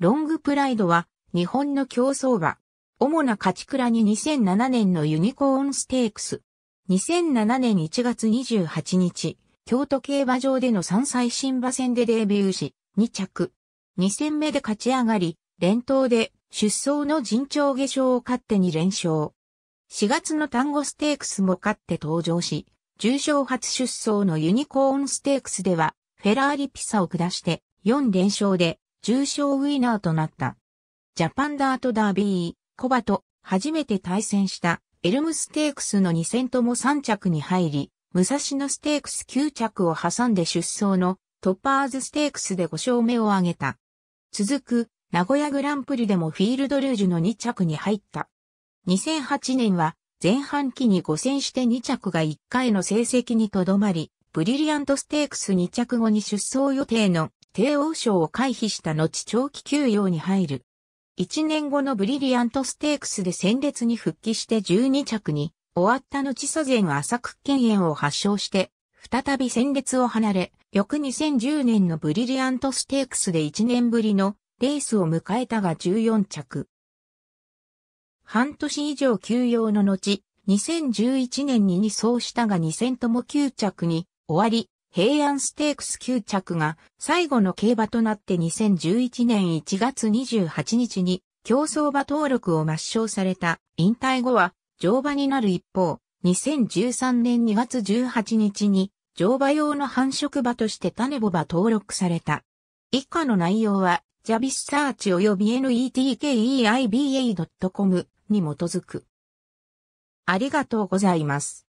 ロングプライドは日本の競争馬。主な勝ち倉に2007年のユニコーンステークス。2007年1月28日、京都競馬場での3歳新馬戦でデビューし、2着。2戦目で勝ち上がり、連投で出走の順調下昇を勝って2連勝。4月の単語ステークスも勝って登場し、重賞初出走のユニコーンステークスでは、フェラーリピサを下して4連勝で重賞ウィナーとなった。ジャパンダートダービー、コバと初めて対戦したエルムステークスの2戦とも3着に入り、武蔵野ステークス9着を挟んで出走のトッパーズステークスで5勝目を挙げた。続く名古屋グランプリでもフィールドルージュの2着に入った。2008年は前半期に5戦して2着が1回の成績にとどまり、ブリリアントステークス2着後に出走予定の帝王賞を回避した後長期休養に入る。1年後のブリリアントステークスで戦列に復帰して12着に、終わった後祖前浅く犬炎を発症して、再び戦列を離れ、翌2010年のブリリアントステークスで1年ぶりのレースを迎えたが14着。半年以上休養の後、2011年に2走したが2 0とも9着に終わり、平安ステークス9着が最後の競馬となって2011年1月28日に競走馬登録を抹消された引退後は乗馬になる一方、2013年2月18日に乗馬用の繁殖馬として種ボバ登録された。以下の内容は、ジャビスサーチ及び netkeiba.com に基づく。ありがとうございます。